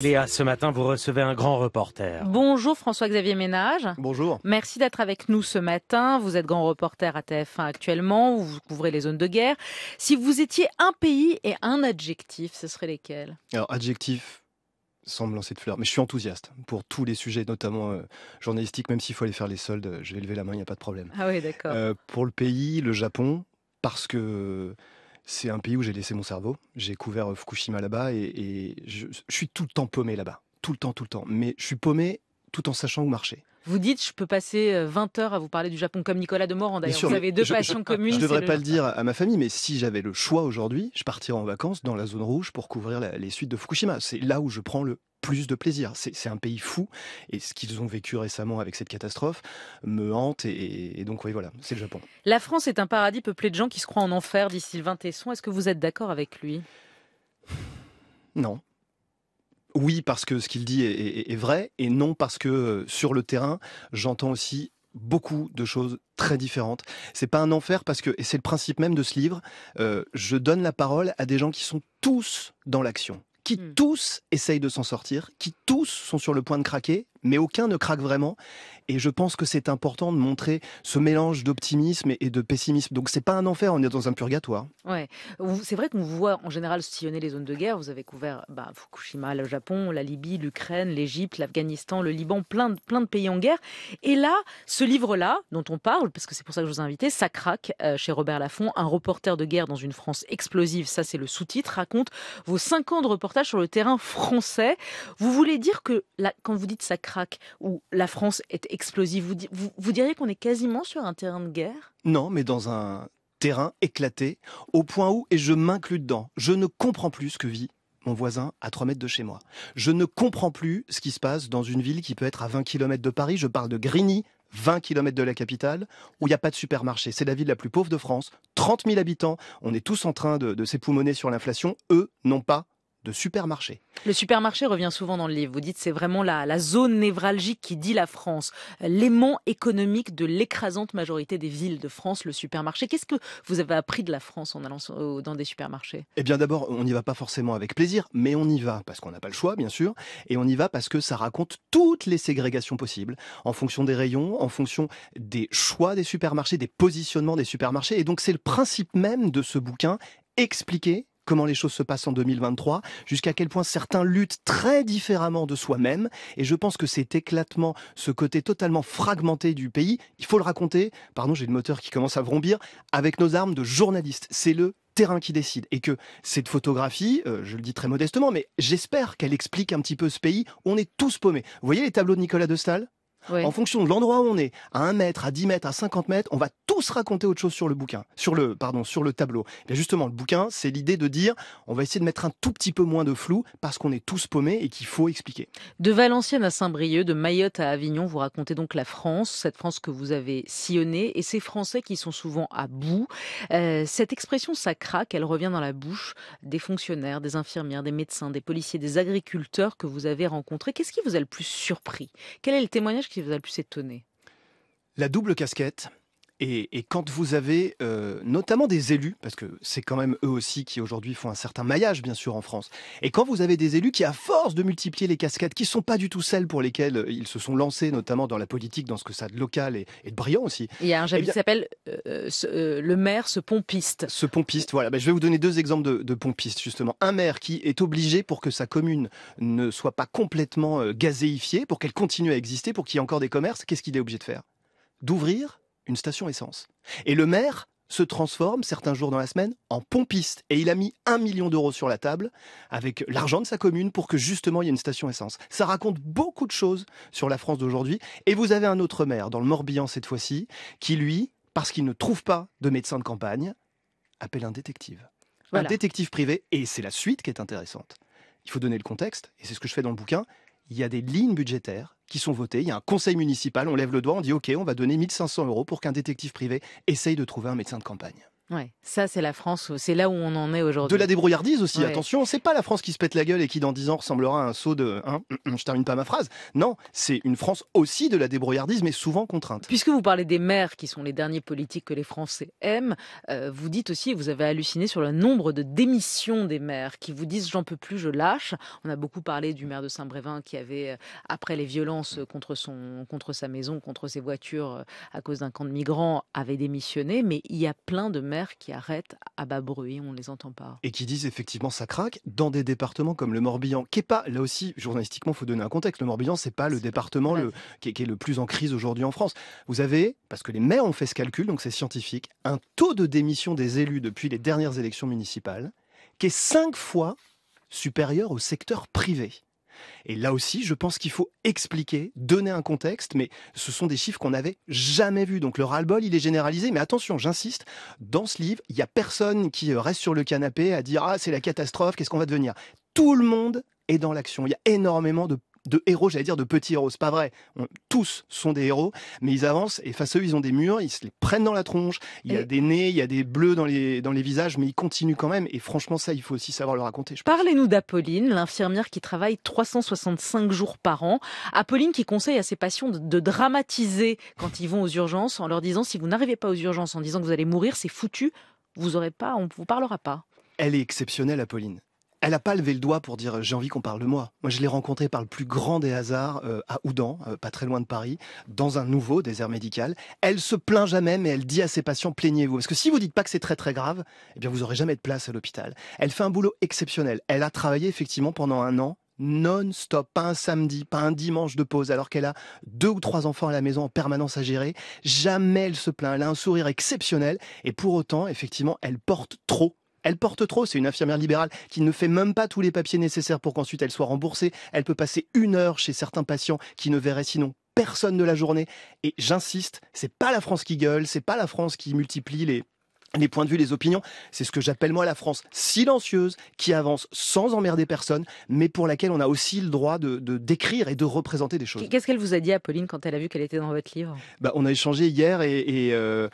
Léa, ce matin, vous recevez un grand reporter. Bonjour François-Xavier Ménage. Bonjour. Merci d'être avec nous ce matin. Vous êtes grand reporter à TF1 actuellement, vous couvrez les zones de guerre. Si vous étiez un pays et un adjectif, ce serait lesquels Alors, adjectif, sans me lancer de fleurs, mais je suis enthousiaste pour tous les sujets, notamment journalistique, euh, journalistiques, même s'il faut aller faire les soldes, je vais lever la main, il n'y a pas de problème. Ah oui, d'accord. Euh, pour le pays, le Japon, parce que c'est un pays où j'ai laissé mon cerveau. J'ai couvert euh, Fukushima là-bas et, je, suis tout le temps paumé là-bas. Tout le temps, tout le temps. Mais je suis paumé tout en sachant où marcher. Vous dites, je peux passer 20 euh, heures à vous parler du Japon comme Nicolas de Morand. Hein, d'ailleurs, vous avez deux passions communes. Je ne devrais pas le, dire à ma famille, mais si j'avais le choix aujourd'hui, je partirais en vacances dans la zone rouge pour couvrir les suites de Fukushima. C'est là où je prends le plus de plaisir. C'est un pays fou et ce qu'ils ont vécu récemment avec cette catastrophe me hante et, donc oui voilà, c'est le Japon. La France est un paradis peuplé de gens qui se croient en enfer, d'ici dit et Tesson. Est-ce que vous êtes d'accord avec lui Non oui, parce que ce qu'il dit est, vrai, et non parce que euh, sur le terrain, j'entends aussi beaucoup de choses très différentes. C'est pas un enfer parce que, et c'est le principe même de ce livre, euh, je donne la parole à des gens qui sont tous dans l'action, qui hmm. tous essayent de s'en sortir, qui tous sont sur le point de craquer, mais aucun ne craque vraiment. Et je pense que c'est important de montrer ce mélange d'optimisme et de pessimisme. Donc c'est pas un enfer, on est dans un purgatoire. Ouais, c'est vrai qu'on voit en général sillonner les zones de guerre. Vous avez couvert bah, Fukushima, le Japon, la Libye, l'Ukraine, l'Égypte, l'Afghanistan, le Liban, plein de, plein de pays en guerre. Et là, ce livre-là dont on parle, parce que c'est pour ça que je vous ai invité, ça craque euh, chez Robert Laffont, un reporter de guerre dans une France explosive. Ça c'est le sous-titre. Raconte vos cinq ans de reportage sur le terrain français. Vous voulez dire que là, quand vous dites ça craque où la France est explosive, vous, vous, diriez qu'on est quasiment sur un terrain de guerre Non, mais dans un terrain éclaté, au point où, et je m'inclus dedans, je ne comprends plus ce que vit mon voisin à 3 mètres de chez moi. Je ne comprends plus ce qui se passe dans une ville qui peut être à 20 km de Paris. Je parle de Grigny, 20 km de la capitale, où il n'y a pas de supermarché. C'est la ville la plus pauvre de France, 30 000 habitants. On est tous en train de, s'époumoner sur l'inflation. Eux n'ont pas supermarché. Le supermarché revient souvent dans le livre. Vous dites c'est vraiment la, la zone névralgique qui dit la France, l'aimant économique de l'écrasante majorité des villes de France, le supermarché. Qu'est-ce que vous avez appris de la France en allant dans des supermarchés Eh bien d'abord, on n'y va pas forcément avec plaisir, mais on y va parce qu'on n'a pas le choix, bien sûr, et on y va parce que ça raconte toutes les ségrégations possibles, en fonction des rayons, en fonction des choix des supermarchés, des positionnements des supermarchés, et donc c'est le principe même de ce bouquin expliquer comment les choses se passent en 2023, jusqu'à quel point certains luttent très différemment de soi-même. Et je pense que cet éclatement, ce côté totalement fragmenté du pays, il faut le raconter, pardon, j'ai le moteur qui commence à vrombir, avec nos armes de journalistes. C'est le terrain qui décide et que cette photographie, euh, je le dis très modestement, mais j'espère qu'elle explique un petit peu ce pays. On est tous paumés. Vous voyez les tableaux de Nicolas de Stahl en fonction de l'endroit où on est, à 1 mètre, à 10 mètres, à 50 mètres, on va tous raconter autre chose sur le bouquin, sur le, pardon, sur le tableau. Et justement, le bouquin, c'est l'idée de dire, on va essayer de mettre un tout petit peu moins de flou parce qu'on est tous paumés et qu'il faut expliquer. De Valenciennes à Saint-Brieuc, de Mayotte à Avignon, vous racontez donc la France, cette France que vous avez sillonnée et ces Français qui sont souvent à bout. Euh, cette expression, ça craque, elle revient dans la bouche des fonctionnaires, des infirmières, des médecins, des policiers, des agriculteurs que vous avez rencontrés. Qu'est-ce qui vous a le plus surpris Quel est le témoignage qui qui vous a le plus étonné La double casquette, et, et, quand vous avez euh, notamment des élus, parce que c'est quand même eux aussi qui aujourd'hui font un certain maillage, bien sûr, en France, et quand vous avez des élus qui, à force de multiplier les cascades, qui ne sont pas du tout celles pour lesquelles euh, ils se sont lancés, notamment dans la politique, dans ce que ça a de local et, de brillant aussi. Il y a un eh joli qui s'appelle euh, le maire, ce pompiste. Ce pompiste, voilà. Ben, je vais vous donner deux exemples de, de pompistes, justement. Un maire qui est obligé, pour que sa commune ne soit pas complètement gazéifiée, pour qu'elle continue à exister, pour qu'il y ait encore des commerces, qu'est-ce qu'il est obligé de faire D'ouvrir une station essence. Et le maire se transforme certains jours dans la semaine en pompiste. Et il a mis un million d'euros sur la table avec l'argent de sa commune pour que justement il y ait une station essence. Ça raconte beaucoup de choses sur la France d'aujourd'hui. Et vous avez un autre maire, dans le Morbihan cette fois-ci, qui lui, parce qu'il ne trouve pas de médecin de campagne, appelle un détective. Un détective privé. Et c'est la suite qui est intéressante. Il faut donner le contexte, et c'est ce que je fais dans le bouquin il y a des lignes budgétaires qui sont votées. Il y a un conseil municipal, on lève le doigt, on dit OK, on va donner 1500 euros pour qu'un détective privé essaye de trouver un médecin de campagne. Ouais, ça c'est la France, c'est là où on en est aujourd'hui. De la débrouillardise aussi, attention, c'est pas la France qui se pète la gueule et qui dans dix ans ressemblera à un saut de je termine pas ma phrase. Non, c'est une France aussi de la débrouillardise mais souvent contrainte. Puisque vous parlez des maires qui sont les derniers politiques que les Français aiment, euh, vous dites aussi vous avez halluciné sur le nombre de démissions des maires qui vous disent j'en peux plus, je lâche. On a beaucoup parlé du maire de Saint-Brévin qui avait euh, après les violences contre son contre sa maison, contre ses voitures euh, à cause d'un camp de migrants avait démissionné, mais il y a plein de maires qui arrêtent à bas bruit, on ne les entend pas. Et qui disent effectivement ça craque dans des départements comme le Morbihan, qui n'est pas, là aussi, journalistiquement, faut donner un contexte. Le Morbihan, c'est pas le département le, qui est le plus en crise aujourd'hui en France. Vous avez, parce que les maires ont fait ce calcul, donc c'est scientifique, un taux de démission des élus depuis les dernières élections municipales qui est cinq fois supérieur au secteur privé. Et là aussi, je pense qu'il faut expliquer, donner un contexte, mais ce sont des chiffres qu'on n'avait jamais vus. Donc le ras-le-bol, il est généralisé. Mais attention, j'insiste, dans ce livre, il n'y a personne qui euh, reste sur le canapé à dire Ah, c'est la catastrophe, qu'est-ce qu'on va devenir Tout le monde est dans l'action. Il y a énormément de de héros, j'allais dire de petits héros, c'est pas vrai. tous sont des héros, mais ils avancent et face à eux, ils ont des murs, ils se les prennent dans la tronche. Il y a des nez, il y a des bleus dans les, dans les visages, mais ils continuent quand même. Et franchement, ça, il faut aussi savoir le raconter. Parlez-nous d'Apolline, l'infirmière qui travaille 365 jours par an. Apolline qui conseille à ses patients de, de dramatiser quand ils vont aux urgences en leur disant si vous n'arrivez pas aux urgences, en disant que vous allez mourir, c'est foutu, vous aurez pas, on vous parlera pas. Elle est exceptionnelle, Apolline. Elle n'a pas levé le doigt pour dire euh, j'ai envie qu'on parle de moi. Moi, je l'ai rencontrée par le plus grand des hasards euh, à Oudan, euh, pas très loin de Paris, dans un nouveau désert médical. Elle se plaint jamais, mais elle dit à ses patients plaignez-vous, parce que si vous dites pas que c'est très très grave, eh bien vous aurez jamais de place à l'hôpital. Elle fait un boulot exceptionnel. Elle a travaillé effectivement pendant un an non-stop, pas un samedi, pas un dimanche de pause, alors qu'elle a deux ou trois enfants à la maison en permanence à gérer. Jamais elle se plaint, elle a un sourire exceptionnel, et pour autant, effectivement, elle porte trop elle porte trop, c'est une infirmière libérale qui ne fait même pas tous les papiers nécessaires pour qu'ensuite elle soit remboursée. Elle peut passer une heure chez certains patients qui ne verraient sinon personne de la journée. Et j'insiste, c'est pas la France qui gueule, c'est pas la France qui multiplie les points de vue, les opinions, c'est ce que j'appelle moi la France silencieuse, qui avance sans emmerder personne, mais pour laquelle on a aussi le droit de, décrire et de représenter des choses. Qu'est-ce qu'elle vous a dit, Pauline quand elle a vu qu'elle était dans votre livre bah, On a échangé hier et... Euh,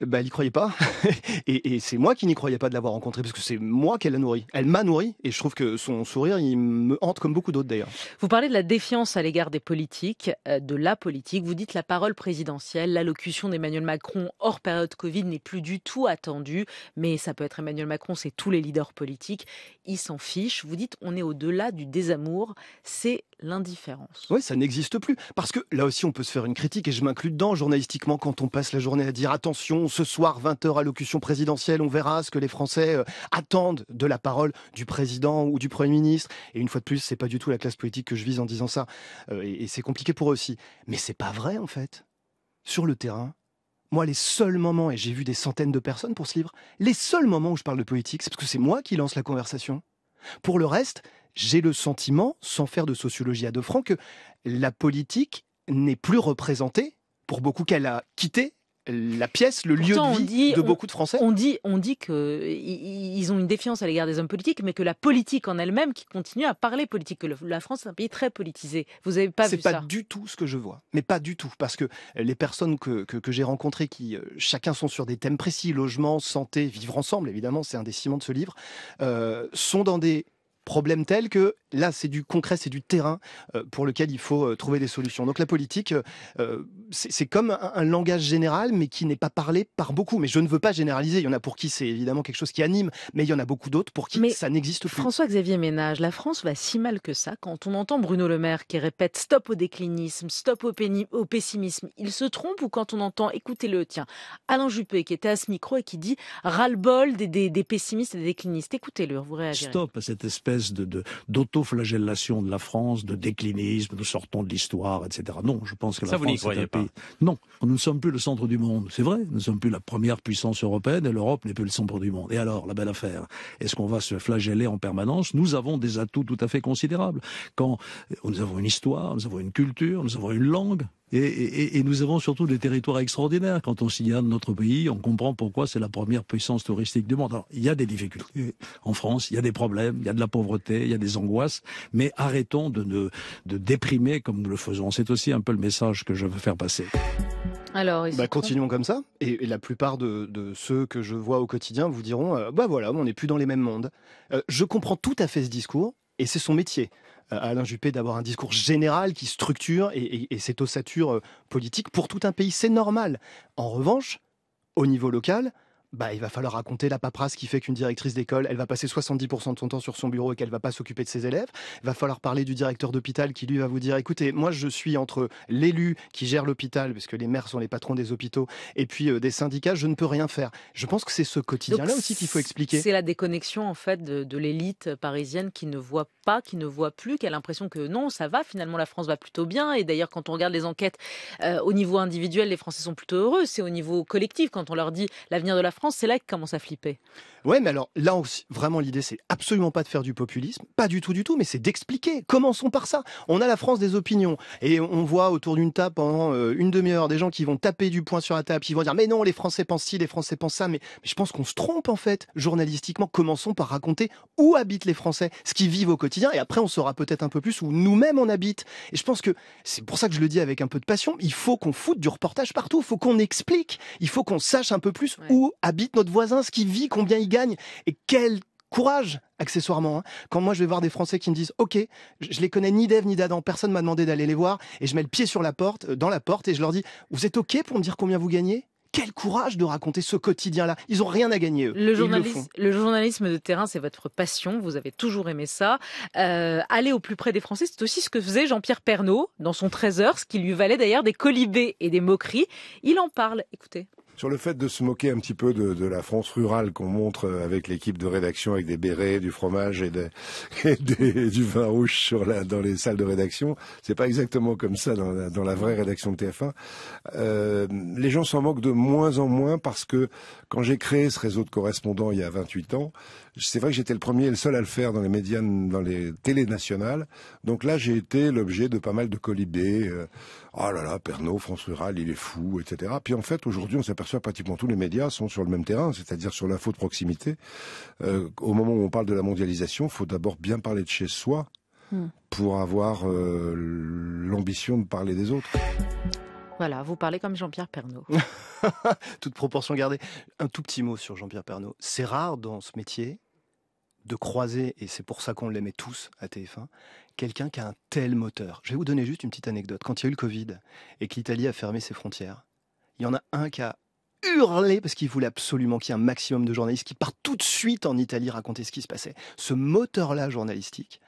bah, elle n'y croyait pas. et, c'est moi qui n'y croyais pas de l'avoir rencontrée, parce que c'est moi qu'elle a nourri. Elle m'a nourri, et je trouve que son sourire, il me hante comme beaucoup d'autres d'ailleurs. Vous parlez de la défiance à l'égard des politiques, euh, de la politique. Vous dites la parole présidentielle, l'allocution d'Emmanuel Macron hors période Covid n'est plus du tout attendue, mais ça peut être Emmanuel Macron, c'est tous les leaders politiques. Ils s'en fichent. Vous dites on est au-delà du désamour. C'est l'indifférence. Oui, ça n'existe plus. Parce que là aussi, on peut se faire une critique, et je m'inclus dedans journalistiquement, quand on passe la journée à dire attention, ce soir, 20h, allocution présidentielle, on verra ce que les Français euh, attendent de la parole du président ou du Premier ministre. Et une fois de plus, c'est pas du tout la classe politique que je vise en disant ça. Euh, et, et c'est compliqué pour eux aussi. Mais c'est pas vrai, en fait. Sur le terrain, moi, les seuls moments, et j'ai vu des centaines de personnes pour ce livre, les seuls moments où je parle de politique, c'est parce que c'est moi qui lance la conversation. Pour le reste, j'ai le sentiment, sans faire de sociologie à deux francs, que la politique n'est plus représentée, pour beaucoup qu'elle a quitté la pièce, le lieu de vie de beaucoup de Français On dit, on dit qu'ils ont une défiance à l'égard des hommes politiques, mais que la politique en elle-même qui continue à parler politique, que la France est un pays très politisé. Vous n'avez pas vu pas ça C'est pas du tout ce que je vois, mais pas du tout, parce que les personnes que, que, j'ai rencontrées, qui euh, chacun sont sur des thèmes précis, logement, santé, vivre ensemble, évidemment, c'est un des ciments de ce livre, euh, sont dans des problème tel que là, c'est du concret, c'est du terrain euh, pour lequel il faut euh, trouver des solutions. Donc la politique, euh, c'est comme un, langage général, mais qui n'est pas parlé par beaucoup. Mais je ne veux pas généraliser. Il y en a pour qui c'est évidemment quelque chose qui anime, mais il y en a beaucoup d'autres pour qui mais ça n'existe plus. François-Xavier Ménage, la France va si mal que ça quand on entend Bruno Le Maire qui répète stop au déclinisme, stop au, au pessimisme. Il se trompe ou quand on entend, écoutez-le, tiens, Alain Juppé qui était à ce micro et qui dit ras-le-bol des, des, pessimistes et des déclinistes. Écoutez-le, vous réagissez. Stop à cette espèce de d'autoflagellation de, la France, de déclinisme, nous sortons de l'histoire, etc. Non, je pense que la France est un pays. Non, nous ne sommes plus le centre du monde. C'est vrai, nous ne sommes plus la première puissance européenne et l'Europe n'est plus le centre du monde. Et alors, la belle affaire, est-ce qu'on va se flageller en permanence Nous avons des atouts tout à fait considérables. Quand euh, nous avons une histoire, nous avons une culture, nous avons une langue, et, nous avons surtout des territoires extraordinaires. Quand on signale notre pays, on comprend pourquoi c'est la première puissance touristique du monde. Alors, il y a des difficultés en France, il y a des problèmes, il y a de la pauvreté, il y a des angoisses, mais arrêtons de, ne, de déprimer comme nous le faisons. C'est aussi un peu le message que je veux faire passer. Alors, bah, continuons comme ça. Et, la plupart de, ceux que je vois au quotidien vous diront, euh, bah voilà, on n'est plus dans les mêmes mondes. Euh, je comprends tout à fait ce discours. Et c'est son métier. Euh, Alain Juppé d'avoir un discours général qui structure et cette ossature euh, politique pour tout un pays. C'est normal. En revanche, au niveau local, bah, il va falloir raconter la paperasse qui fait qu'une directrice d'école, elle va passer 70% de son temps sur son bureau et qu'elle va pas s'occuper de ses élèves. Il va falloir parler du directeur d'hôpital qui lui va vous dire, écoutez, moi je suis entre l'élu qui gère l'hôpital, parce que les maires sont les patrons des hôpitaux, et puis euh, des syndicats, je ne peux rien faire. Je pense que c'est ce quotidien-là aussi qu'il faut expliquer. C'est la déconnexion en fait de, l'élite parisienne qui ne voit pas, qui ne voit plus, qui a l'impression que non, ça va, finalement la France va plutôt bien. Et d'ailleurs, quand on regarde les enquêtes euh, au niveau individuel, les Français sont plutôt heureux. C'est au niveau collectif, quand on leur dit l'avenir de la France, c'est là que commence à flipper. Ouais, mais alors là aussi, vraiment l'idée, c'est absolument pas de faire du populisme, pas du tout du tout, mais c'est d'expliquer. Commençons par ça. On a la France des opinions et on voit autour d'une table pendant euh, une demi-heure des gens qui vont taper du poing sur la table, qui vont dire mais non, les Français pensent ci, les Français pensent ça, mais, je pense qu'on se trompe en fait. Journalistiquement, commençons par raconter où habitent les Français, ce qu'ils vivent au quotidien, et après on saura peut-être un peu plus où nous-mêmes on habite. Et je pense que c'est pour ça que je le dis avec un peu de passion. Il faut qu'on foute du reportage partout, il faut qu'on explique, il faut qu'on sache un peu plus où habite notre voisin, ce qu'il vit, combien il gagne et quel courage accessoirement. Hein. Quand moi je vais voir des Français qui me disent OK, je les connais ni d'Ève ni d'Adam, personne m'a demandé d'aller les voir et je mets le pied sur la porte, euh, dans la porte et je leur dis vous êtes OK pour me dire combien vous gagnez quel courage de raconter ce quotidien-là. Ils n'ont rien à gagner, eux. Le, journalisme, le, journalisme de terrain, c'est votre passion. Vous avez toujours aimé ça. Euh, aller au plus près des Français, c'est aussi ce que faisait Jean-Pierre Pernaud dans son Trésor, ce qui lui valait d'ailleurs des colibés et des moqueries. Il en parle. Écoutez sur le fait de se moquer un petit peu de, la France rurale qu'on montre euh, avec l'équipe de rédaction, avec des bérets, du fromage et, du vin rouge dans les salles de rédaction. C'est pas exactement comme ça dans la, vraie rédaction de TF1. Euh, les gens s'en moquent de moins en moins parce que quand j'ai créé ce réseau de correspondants il y a 28 ans, c'est vrai que j'étais le premier et le seul à le faire dans les médias, dans les télé nationales. Donc là, j'ai été l'objet de pas mal de colibés. ah euh, oh là là, pernot France Rurale, il est fou, etc. Puis en fait, aujourd'hui, on s'aperçoit pratiquement tous les médias sont sur le même terrain, c'est-à-dire sur l'info de proximité. Euh, au moment où on parle de la mondialisation, il faut d'abord bien parler de chez soi hmm. pour avoir euh, l'ambition de parler des autres. Voilà, vous parlez comme Jean-Pierre Pernaud. Toute proportion gardée. Un tout petit mot sur Jean-Pierre Pernaud. C'est rare dans ce métier de croiser, et c'est pour ça qu'on l'aimait tous à TF1, quelqu'un qui a un tel moteur. Je vais vous donner juste une petite anecdote. Quand il y a eu le Covid et que l'Italie a fermé ses frontières, il y en a un qui a hurlé parce qu'il voulait absolument qu'il y ait un maximum de journalistes qui partent tout de suite en Italie raconter ce qui se passait. Ce moteur-là journalistique,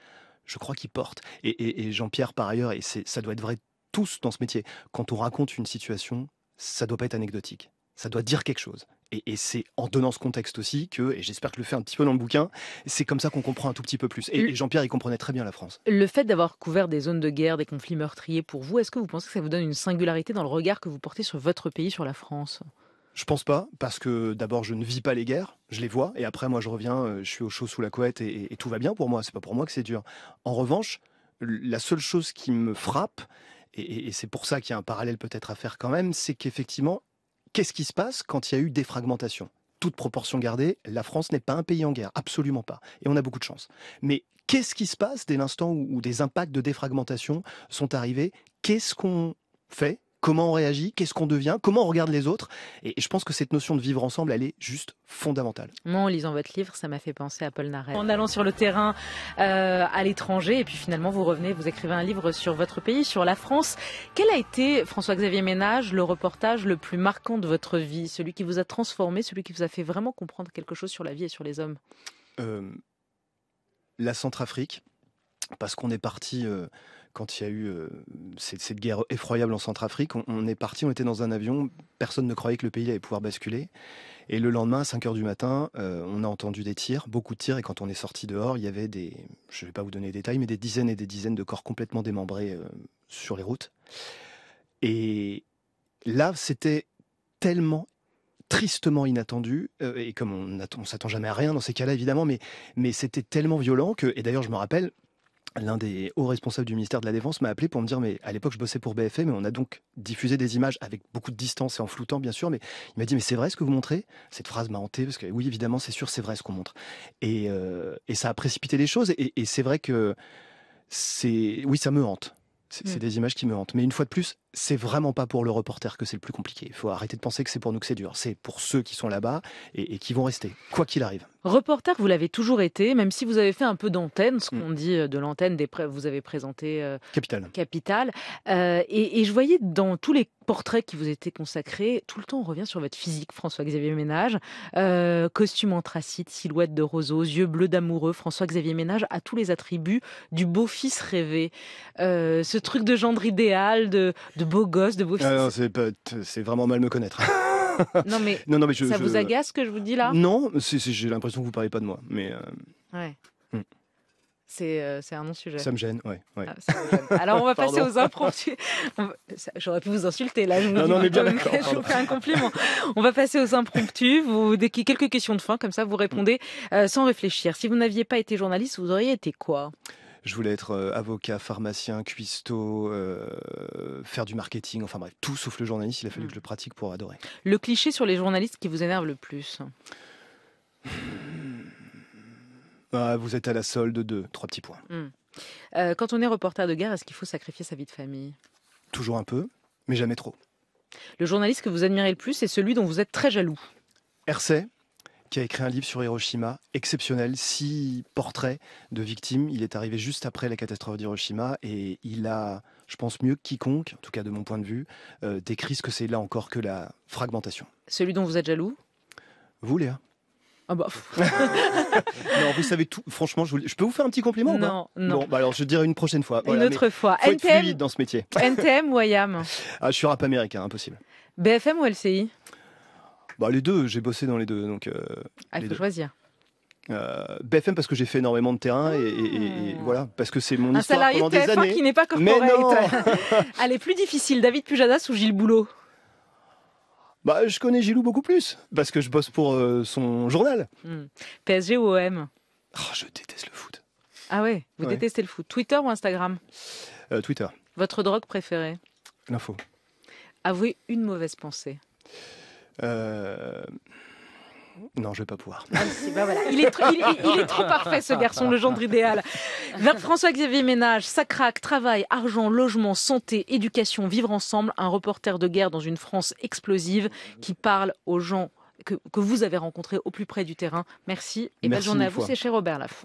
je crois qu'il porte. Et, Jean-Pierre, par ailleurs, et ça doit être vrai tous dans ce métier, quand on raconte une situation, ça doit pas être anecdotique. Ça doit dire quelque chose. Et, c'est en donnant ce contexte aussi que, et j'espère que le fais un petit peu dans le bouquin, c'est comme ça qu'on comprend un tout petit peu plus. Et, Jean-Pierre, il comprenait très bien la France. Le fait d'avoir couvert des zones de guerre, des conflits meurtriers pour vous, est-ce que vous pensez que ça vous donne une singularité dans le regard que vous portez sur votre pays, sur la France je pense pas, parce que d'abord je ne vis pas les guerres, je les vois, et après moi je reviens, euh, je suis au chaud sous la couette et, tout va bien pour moi, c'est pas pour moi que c'est dur. En revanche, la seule chose qui me frappe, et, et c'est pour ça qu'il y a un parallèle peut-être à faire quand même, c'est qu'effectivement Qu'est-ce qui se passe quand il y a eu défragmentation toute proportion gardée, la France n'est pas un pays en guerre, absolument pas. Et on a beaucoup de chance. Mais qu'est-ce qui se passe dès l'instant où, des impacts de défragmentation sont arrivés Qu'est-ce qu'on fait comment on réagit, qu'est-ce qu'on devient, comment on regarde les autres. Et je pense que cette notion de vivre ensemble, elle est juste fondamentale. Moi, en lisant votre livre, ça m'a fait penser à Paul Naret. En allant sur le terrain euh, à l'étranger, et puis finalement, vous revenez, vous écrivez un livre sur votre pays, sur la France. Quel a été, François-Xavier Ménage, le reportage le plus marquant de votre vie, celui qui vous a transformé, celui qui vous a fait vraiment comprendre quelque chose sur la vie et sur les hommes euh, La Centrafrique, parce qu'on est parti... Euh, quand il y a eu euh, cette, guerre effroyable en Centrafrique, on, est parti, on était dans un avion, personne ne croyait que le pays allait pouvoir basculer. Et le lendemain, à 5 heures du matin, euh, on a entendu des tirs, beaucoup de tirs, et quand on est sorti dehors, il y avait des, je ne vais pas vous donner les détails, mais des dizaines et des dizaines de corps complètement démembrés euh, sur les routes. Et là, c'était tellement tristement inattendu, et comme on, ne s'attend jamais à rien dans ces cas-là évidemment, mais, mais c'était tellement violent que, et d'ailleurs je me rappelle, l'un des hauts responsables du ministère de la Défense m'a appelé pour me dire, mais à l'époque je bossais pour BFM, mais on a donc diffusé des images avec beaucoup de distance et en floutant bien sûr, mais il m'a dit, mais c'est vrai ce que vous montrez Cette phrase m'a hanté, parce que oui, évidemment, c'est sûr, c'est vrai ce qu'on montre. Et, euh, ça a précipité les choses, et, c'est vrai que c'est, oui, ça me hante. C'est mm. des images qui me hantent. Mais une fois de plus, c'est vraiment pas pour le reporter que c'est le plus compliqué. Il faut arrêter de penser que c'est pour nous que c'est dur. C'est pour ceux qui sont là-bas et, qui vont rester, quoi qu'il arrive. Reporter, vous l'avez toujours été, même si vous avez fait un peu d'antenne, ce mm. qu'on dit euh, de l'antenne, vous avez présenté euh, Capital. Capital. Euh, et, je voyais dans tous les portraits qui vous étaient consacrés, tout le temps on revient sur votre physique, François-Xavier Ménage. costume anthracite, silhouette de roseau, yeux bleus d'amoureux, François-Xavier Ménage a tous les attributs du beau-fils rêvé. ce truc de gendre idéal, de de beaux gosses, de beaux ah fils. c'est vraiment mal me connaître. non, mais, ça vous agace ce que je vous dis là Non, j'ai l'impression que vous parlez pas de moi. Mais euh, ouais. Hmm. Euh, c'est un non-sujet. Ça me gêne, ouais. Ah, Alors, on va passer aux impromptus. J'aurais pu vous insulter, là. Je vous, non, bien vous fais un compliment. on va passer aux impromptus. Vous, quelques questions de fin, comme ça, vous répondez euh, sans réfléchir. Si vous n'aviez pas été journaliste, vous auriez été quoi je voulais être euh, avocat, pharmacien, cuistot, euh, faire du marketing, enfin bref, tout sauf le journaliste. Il a fallu que mm. je le pratique pour adorer. Le cliché sur les journalistes qui vous énerve le plus bah, Vous êtes à la solde de trois petits points. Mm. Euh, quand on est reporter de guerre, est-ce qu'il faut sacrifier sa vie de famille Toujours un peu, mais jamais trop. Le journaliste que vous admirez le plus est celui dont vous êtes très jaloux. RC qui a écrit un livre sur Hiroshima, exceptionnel, six portraits de victimes. Il est arrivé juste après la catastrophe d'Hiroshima et il a, je pense mieux que quiconque, en tout cas de mon point de vue, euh, décrit ce que c'est là encore que la fragmentation. Celui dont vous êtes jaloux Vous, Léa ah bah. non, vous savez tout. Franchement, je, peux vous faire un petit compliment Non, non. Bon, bah alors je dirai une prochaine fois. une autre fois. Faut NTM, dans ce métier. NTM ou IAM ah, Je suis rap américain, impossible. BFM ou LCI bah, les deux, j'ai bossé dans les deux. Donc, euh, ah, il faut choisir. Euh, BFM parce que j'ai fait énormément de terrain et, ah. voilà parce que c'est mon histoire pendant de des années. qui n'est pas corporate. Mais non Allez, plus difficile, David Pujadas ou Gilles Boulot Bah, je connais Gillou beaucoup plus parce que je bosse pour euh, son journal. Hmm. PSG ou OM oh, Je déteste le foot. Ah ouais, vous détestez le foot. Twitter ou Instagram euh, Twitter. Votre drogue préférée L'info. Avouez une mauvaise pensée. Euh, non, je vais pas pouvoir. Ah, bah il, est trop parfait, ce garçon, le gendre idéal. François-Xavier Ménage, ça craque, travail, argent, logement, santé, éducation, vivre ensemble, un reporter de guerre dans une France explosive qui parle aux gens que, vous avez rencontrés au plus près du terrain. Merci et Merci journée à vous, c'est chez Robert Laffont.